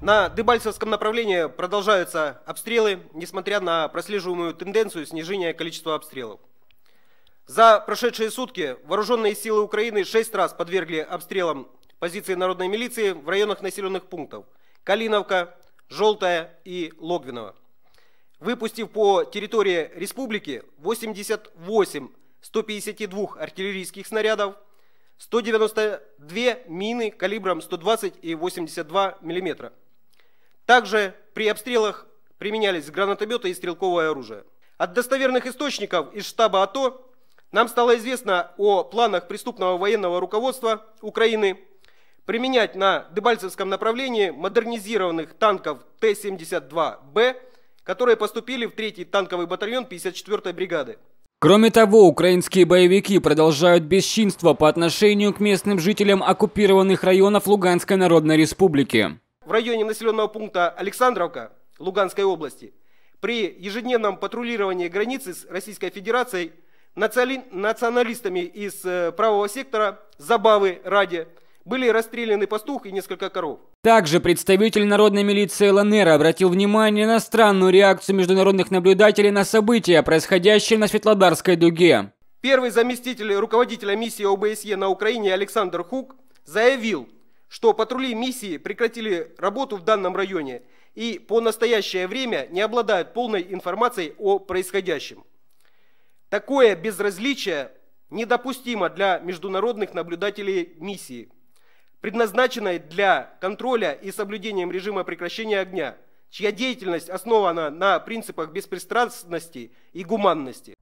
На Дебальцевском направлении продолжаются обстрелы, несмотря на прослеживаемую тенденцию снижения количества обстрелов. За прошедшие сутки вооруженные силы Украины шесть раз подвергли обстрелам позиции народной милиции в районах населенных пунктов Калиновка, Желтая и Логвинова, выпустив по территории республики 88 152 артиллерийских снарядов, 192 мины калибром 120 и 82 миллиметра. Также при обстрелах применялись гранатометы и стрелковое оружие. От достоверных источников из штаба АТО нам стало известно о планах преступного военного руководства Украины применять на Дебальцевском направлении модернизированных танков Т-72Б, которые поступили в 3-й танковый батальон 54-й бригады. Кроме того, украинские боевики продолжают бесчинство по отношению к местным жителям оккупированных районов Луганской Народной Республики в районе населенного пункта Александровка Луганской области при ежедневном патрулировании границы с Российской Федерацией националистами из э, правого сектора забавы ради были расстреляны пастух и несколько коров. Также представитель народной милиции ЛНР обратил внимание на странную реакцию международных наблюдателей на события, происходящие на Светлодарской дуге. Первый заместитель руководителя миссии ОБСЕ на Украине Александр Хук заявил, что патрули миссии прекратили работу в данном районе и по настоящее время не обладают полной информацией о происходящем. Такое безразличие недопустимо для международных наблюдателей миссии, предназначенной для контроля и соблюдения режима прекращения огня, чья деятельность основана на принципах беспристрастности и гуманности.